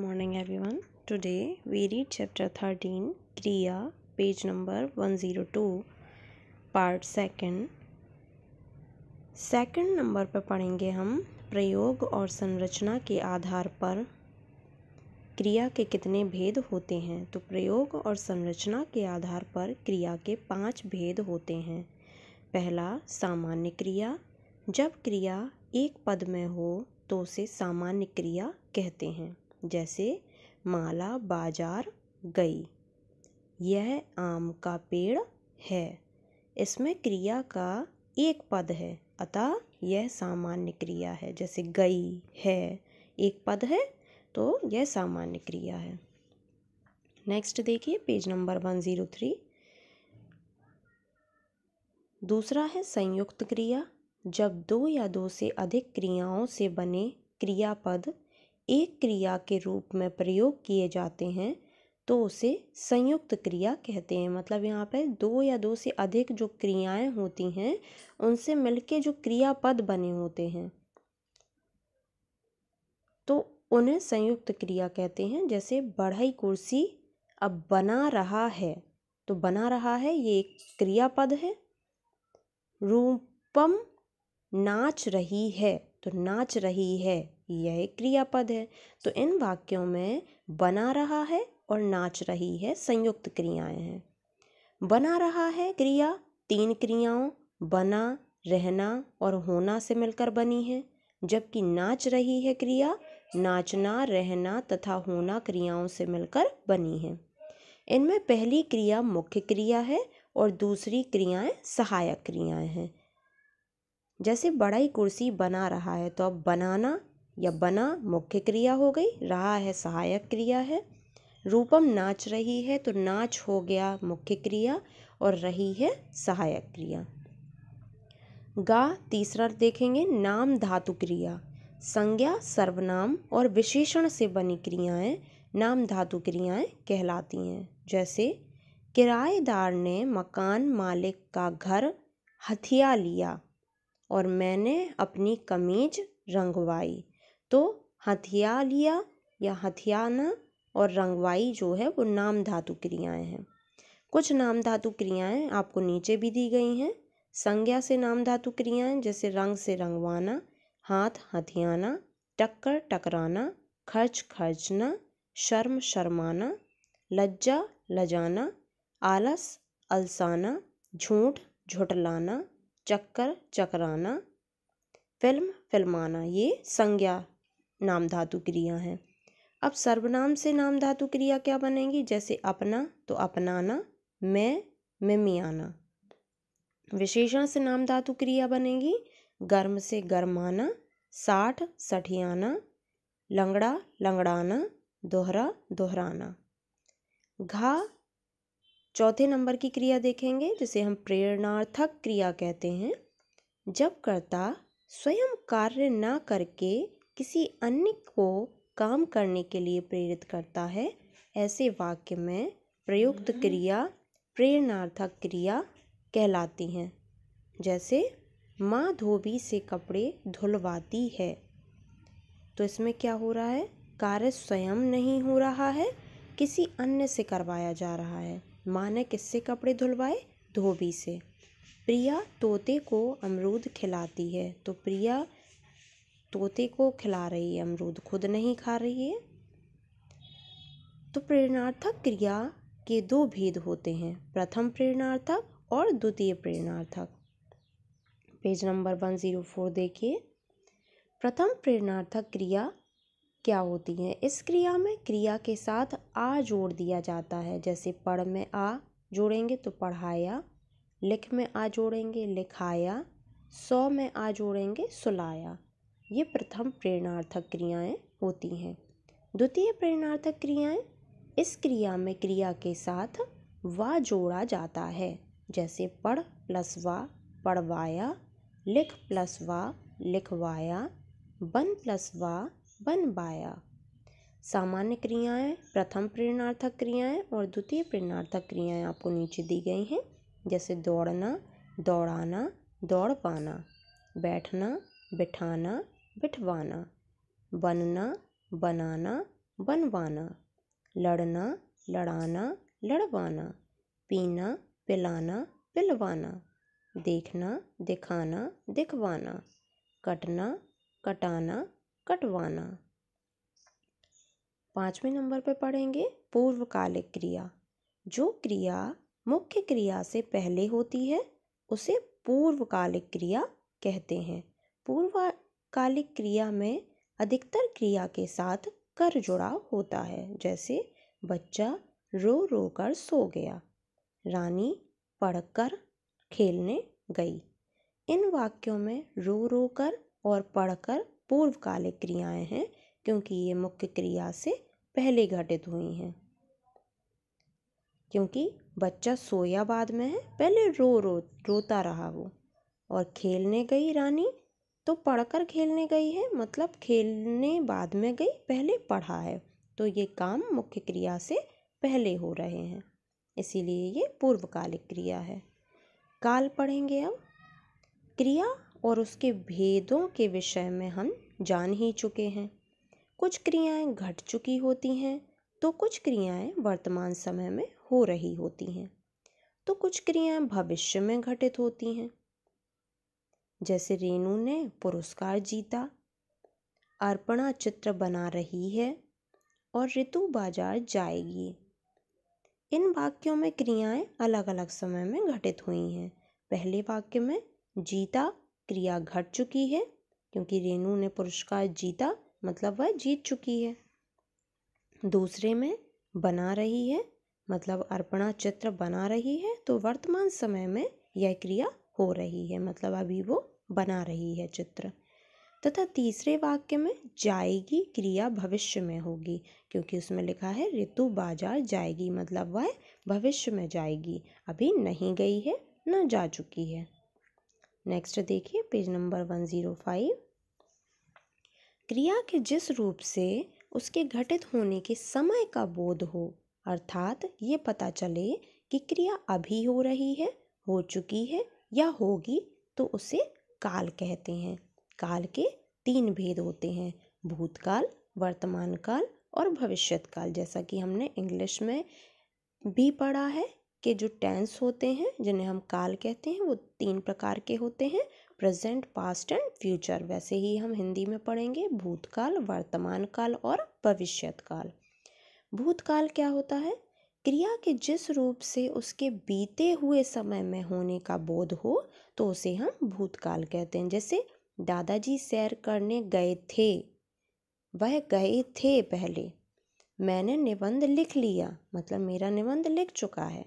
Morning morning we read chapter thirteen क्रिया page number one zero two part second second number पर पढ़ेंगे हम प्रयोग और संरचना के आधार पर क्रिया के कितने भेद होते हैं तो प्रयोग और संरचना के आधार पर क्रिया के पांच भेद होते हैं पहला सामान्य क्रिया जब क्रिया एक पद में हो तो उसे सामान्य क्रिया कहते हैं जैसे माला बाजार गई यह आम का पेड़ है इसमें क्रिया का एक पद है अतः यह सामान्य क्रिया है जैसे गई है एक पद है तो यह सामान्य क्रिया है नेक्स्ट देखिए page number one zero three दूसरा है संयुक्त क्रिया जब दो या दो से अधिक क्रियाओं से बने क्रियापद एक क्रिया के रूप में प्रयोग किए जाते हैं तो उसे संयुक्त क्रिया कहते हैं मतलब यहाँ पर दो या दो से अधिक जो क्रियाएं होती हैं उनसे मिलके जो क्रियापद बने होते हैं तो उन्हें संयुक्त क्रिया कहते हैं जैसे बढ़ई कुर्सी अब बना रहा है तो बना रहा है ये एक क्रियापद है रूपम नाच रही है तो नाच रही है यह क्रियापद है तो इन वाक्यों में बना रहा है और नाच रही है संयुक्त क्रियाएं हैं बना रहा है क्रिया तीन क्रियाओं बना रहना और होना से मिलकर बनी है जबकि नाच रही है क्रिया नाचना रहना तथा होना क्रियाओं से मिलकर बनी है इनमें पहली क्रिया मुख्य क्रिया है और दूसरी क्रियाएं सहायक क्रियाएं हैं जैसे बड़ा ही कुर्सी बना रहा है तो अब बनाना या बना मुख्य क्रिया हो गई रहा है सहायक क्रिया है रूपम नाच रही है तो नाच हो गया मुख्य क्रिया और रही है सहायक क्रिया गा तीसरा देखेंगे नाम धातु क्रिया संज्ञा सर्वनाम और विशेषण से बनी क्रियाएं नाम धातु क्रियाएं कहलाती हैं जैसे किराएदार ने मकान मालिक का घर हथिया लिया और मैंने अपनी कमीज रंगवाई तो हथिया लिया या हथियाना और रंगवाई जो है वो नाम धातु क्रियाएँ हैं कुछ नाम धातु क्रियाएँ आपको नीचे भी दी गई हैं संज्ञा से नाम धातु क्रियाएँ जैसे रंग से रंगवाना हाथ हथियाना टक्कर टकराना खर्च खर्चना शर्म शर्माना लज्जा लजाना आलस अलसाना झूठ झुटलाना चक्कर चकराना फिल्म फिल्माना ये संज्ञा नाम धातु क्रिया हैं अब सर्वनाम से नाम धातु क्रिया क्या बनेगी जैसे अपना तो अपनाना मैं मैं मियाना विशेषण से नाम धातु क्रिया बनेगी गर्म से गर्माना साठ सठियाना लंगड़ा लंगड़ाना दोहरा दोहराना घा चौथे नंबर की क्रिया देखेंगे जिसे हम प्रेरणार्थक क्रिया कहते हैं जब कर्ता स्वयं कार्य ना करके किसी अन्य को काम करने के लिए प्रेरित करता है ऐसे वाक्य में प्रयुक्त हम्म। क्रिया प्रेरणार्थक क्रिया कहलाती हैं जैसे माँ धोबी से कपड़े धुलवाती है तो इसमें क्या हो रहा है कार्य स्वयं नहीं हो रहा है किसी अन्य से करवाया जा रहा है माँ ने किससे कपड़े धुलवाए धोबी से प्रिया तोते को अमरूद खिलाती है तो प्रिया तोते को खिला रही है अमरूद खुद नहीं खा रही है तो प्रेरणार्थक क्रिया के दो भेद होते हैं प्रथम प्रेरणार्थक और द्वितीय प्रेरणार्थक page number one zero four देखिए प्रथम प्रेरणार्थक क्रिया क्या होती है इस क्रिया में क्रिया के साथ आ जोड़ दिया जाता है जैसे पढ़ में आ जोड़ेंगे तो पढ़ाया लिख में आ जोड़ेंगे लिखाया सौ में आ जोड़ेंगे सुलाया ये प्रथम प्रेरणार्थक क्रियाएँ होती हैं द्वितीय प्रेरणार्थक क्रियाएँ इस क्रिया में क्रिया के साथ वा जोड़ा जाता है जैसे पढ़ प्लस वा पढ़वाया लिख प्लस वा लिखवाया बन प्लस वा बनवाया सामान्य क्रियाएं प्रथम प्रेरणार्थक क्रियाएं और द्वितीय प्रेरणार्थक क्रियाएं आपको नीचे दी गई हैं जैसे दौड़ना दौड़ाना दौड़ पाना बैठना बिठाना बिठवाना बनना बनाना बनवाना लड़ना लड़ाना लड़वाना पीना पिलाना पिलवाना देखना दिखाना दिखवाना कटना कटाना कटवाना पाँचवें नंबर पर पढ़ेंगे पूर्वकालिक क्रिया जो क्रिया मुख्य क्रिया से पहले होती है उसे पूर्वकालिक क्रिया कहते हैं पूर्व कालिक क्रिया में अधिकतर क्रिया के साथ कर जुड़ाव होता है जैसे बच्चा रो रो कर सो गया रानी पढ़कर खेलने गई इन वाक्यों में रो रो कर और पढ़कर पूर्वकालिक क्रियाएं हैं क्योंकि ये मुख्य क्रिया से पहले घटित हुई हैं क्योंकि बच्चा सोया बाद में है पहले रो रो रोता रहा वो और खेलने गई रानी तो पढ़कर खेलने गई है मतलब खेलने बाद में गई पहले पढ़ा है तो ये काम मुख्य क्रिया से पहले हो रहे हैं इसीलिए ये पूर्वकालिक क्रिया है काल पढ़ेंगे अब क्रिया और उसके भेदों के विषय में हम जान ही चुके हैं कुछ क्रियाएं घट चुकी होती हैं तो कुछ क्रियाएं वर्तमान समय में हो रही होती हैं तो कुछ क्रियाएं भविष्य में घटित होती हैं जैसे रेनू ने पुरस्कार जीता अर्पणा चित्र बना रही है और ऋतु बाजार जाएगी इन वाक्यों में क्रियाएं अलग अलग समय में घटित हुई हैं पहले वाक्य में जीता क्रिया घट चुकी है क्योंकि रेनू ने पुरस्कार जीता मतलब वह जीत चुकी है दूसरे में बना रही है मतलब अर्पणा चित्र बना रही है तो वर्तमान समय में यह क्रिया हो रही है मतलब अभी वो बना रही है चित्र तथा तीसरे वाक्य में जाएगी क्रिया भविष्य में होगी क्योंकि उसमें लिखा है ऋतु बाजार जाएगी मतलब वह भविष्य में जाएगी अभी नहीं गई है न जा चुकी है नेक्स्ट देखिए page number one zero five क्रिया के जिस रूप से उसके घटित होने के समय का बोध हो अर्थात ये पता चले कि क्रिया अभी हो रही है हो चुकी है या होगी तो उसे काल कहते हैं काल के तीन भेद होते हैं भूतकाल वर्तमान काल और भविष्यत काल जैसा कि हमने इंग्लिश में भी पढ़ा है कि जो टेंस होते हैं जिन्हें हम काल कहते हैं वो तीन प्रकार के होते हैं प्रेजेंट पास्ट एंड फ्यूचर वैसे ही हम हिंदी में पढ़ेंगे भूतकाल वर्तमान काल और भविष्यत काल भूतकाल क्या होता है क्रिया के जिस रूप से उसके बीते हुए समय में होने का बोध हो तो उसे हम भूतकाल कहते हैं जैसे दादाजी सैर करने गए थे वह गए थे पहले मैंने निबंध लिख लिया मतलब मेरा निबंध लिख चुका है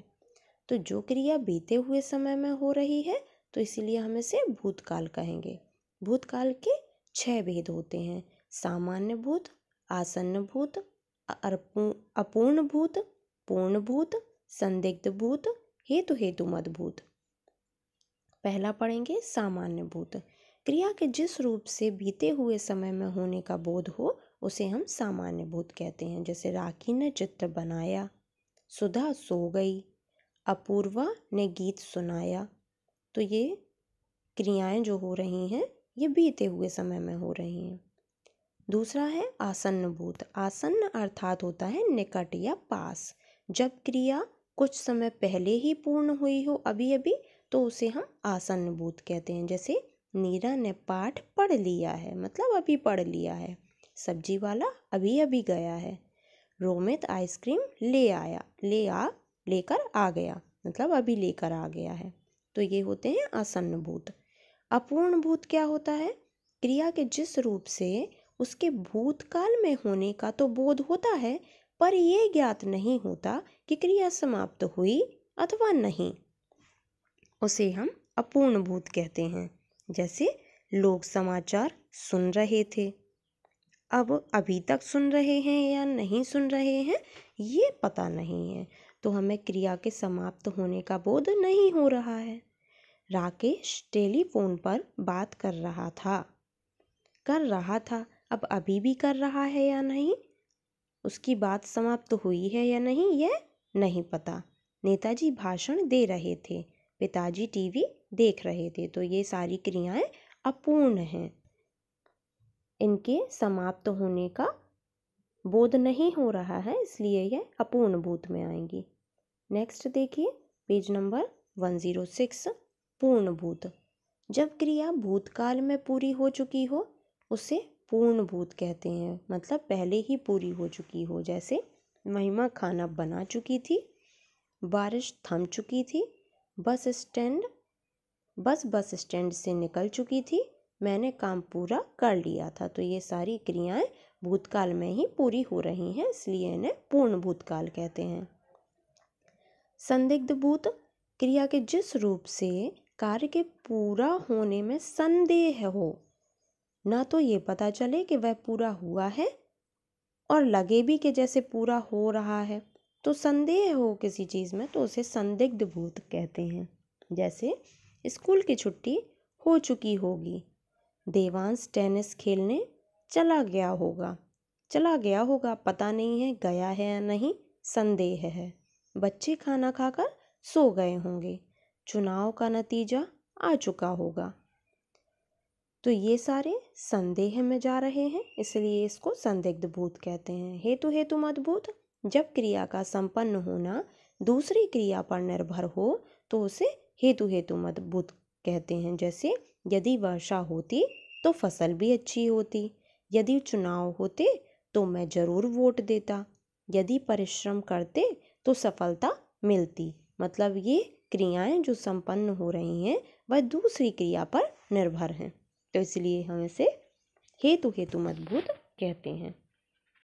तो जो क्रिया बीते हुए समय में हो रही है तो इसीलिए हम इसे भूतकाल कहेंगे भूतकाल के छह भेद होते हैं सामान्य भूत आसन्न भूत अपूर्ण भूत पूर्ण भूत संदिग्ध भूत हेतु हेतु भूत पहला पढ़ेंगे सामान्य भूत क्रिया के जिस रूप से बीते हुए समय में होने का बोध हो उसे हम सामान्य भूत कहते हैं जैसे राखी ने चित्र बनाया सुधा सो गई अपूर्वा ने गीत सुनाया तो ये क्रियाएं जो हो रही हैं ये बीते हुए समय में हो रही हैं दूसरा है आसन्न भूत आसन्न अर्थात होता है निकट या पास जब क्रिया कुछ समय पहले ही पूर्ण हुई हो अभी अभी तो उसे हम आसन्न भूत कहते हैं जैसे नीरा ने पाठ पढ़ लिया है मतलब अभी पढ़ लिया है सब्जी वाला अभी अभी गया है रोमित आइसक्रीम ले आया ले आ लेकर आ गया मतलब अभी लेकर आ गया है तो ये होते हैं आसन्न भूत अपूर्ण भूत क्या होता है क्रिया के जिस रूप से उसके भूतकाल में होने का तो बोध होता है पर यह ज्ञात नहीं होता कि क्रिया समाप्त हुई अथवा नहीं उसे हम अपूर्ण भूत कहते हैं जैसे लोग समाचार सुन रहे थे अब अभी तक सुन रहे हैं या नहीं सुन रहे हैं ये पता नहीं है तो हमें क्रिया के समाप्त होने का बोध नहीं हो रहा है राकेश टेलीफोन पर बात कर रहा था कर रहा था अब अभी भी कर रहा है या नहीं उसकी बात समाप्त हुई है या नहीं यह नहीं पता नेताजी भाषण दे रहे थे पिताजी टीवी देख रहे थे तो ये सारी क्रियाएं अपूर्ण हैं इनके समाप्त होने का बोध नहीं हो रहा है इसलिए यह अपूर्ण बोध में आएंगी नेक्स्ट देखिए page number one zero six पूर्ण भूत जब क्रिया भूतकाल में पूरी हो चुकी हो उसे पूर्ण भूत कहते हैं मतलब पहले ही पूरी हो चुकी हो जैसे महिमा खाना बना चुकी थी बारिश थम चुकी थी bus stand bus bus stand से निकल चुकी थी मैंने काम पूरा कर लिया था तो ये सारी क्रियाएं भूतकाल में ही पूरी हो रही हैं इसलिए इन्हें पूर्ण भूतकाल कहते हैं संदिग्ध भूत क्रिया के जिस रूप से कार्य के पूरा होने में संदेह हो ना तो ये पता चले कि वह पूरा हुआ है और लगे भी कि जैसे पूरा हो रहा है तो संदेह हो किसी चीज़ में तो उसे संदिग्ध भूत कहते हैं जैसे स्कूल की छुट्टी हो चुकी होगी देवांश टेनिस खेलने चला गया होगा चला गया होगा पता नहीं है गया है या नहीं संदेह है बच्चे खाना खाकर सो गए होंगे चुनाव का नतीजा आ चुका होगा तो ये सारे संदेह में जा रहे हैं इसलिए इसको संदिग्ध भूत कहते हैं हेतु हेतु मत भूत जब क्रिया का संपन्न होना दूसरी क्रिया पर निर्भर हो तो उसे हेतु हेतु मत भूत कहते हैं जैसे यदि वर्षा होती तो फसल भी अच्छी होती यदि चुनाव होते तो मैं ज़रूर वोट देता यदि परिश्रम करते तो सफलता मिलती मतलब ये क्रियाएं जो संपन्न हो रही हैं वह दूसरी क्रिया पर निर्भर हैं तो इसलिए हम इसे हेतु हेतु मजबूत कहते हैं